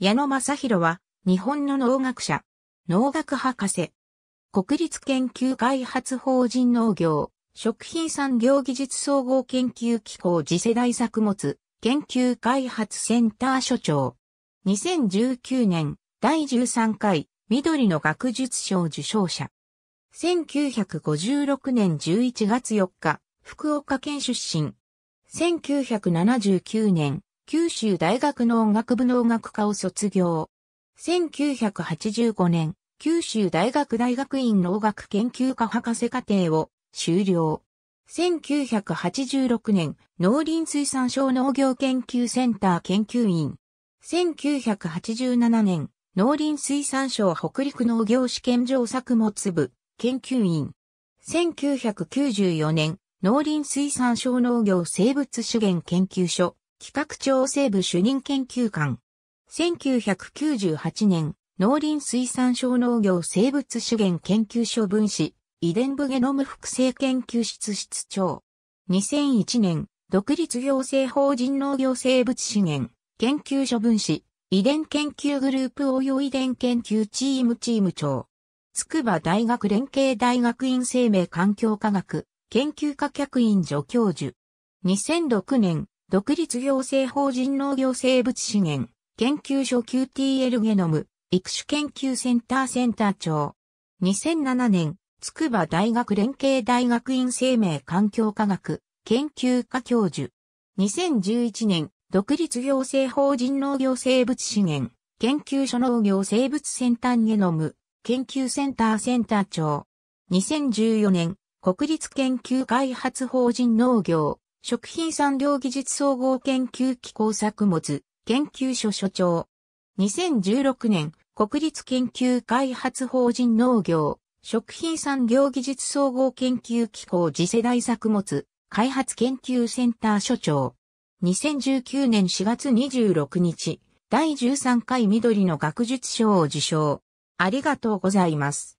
矢野正宏は、日本の農学者、農学博士。国立研究開発法人農業、食品産業技術総合研究機構次世代作物、研究開発センター所長。2019年、第13回、緑の学術賞受賞者。1956年11月4日、福岡県出身。1979年、九州大学農学部農学科を卒業。1985年、九州大学大学院農学研究科博士課程を修了。1986年、農林水産省農業研究センター研究員。1987年、農林水産省北陸農業試験場作物部研究員。1994年、農林水産省農業生物資源研究所企画調整部主任研究官。1998年、農林水産省農業生物資源研究所分子、遺伝部ゲノム複製研究室室長。2001年、独立行政法人農業生物資源研究所分子、遺伝研究グループ応用遺伝研究チームチーム長。筑波大学連携大学院生命環境科学研究科客員助教授。2006年、独立行政法人農業生物資源研究所 QTL ゲノム育種研究センターセンター長。2007年、筑波大学連携大学院生命環境科学研究科教授。2011年、独立行政法人農業生物資源研究所農業生物先端ゲノム研究センターセンター長。2014年、国立研究開発法人農業食品産業技術総合研究機構作物研究所所長。2016年、国立研究開発法人農業、食品産業技術総合研究機構次世代作物開発研究センター所長。2019年4月26日、第13回緑の学術賞を受賞。ありがとうございます。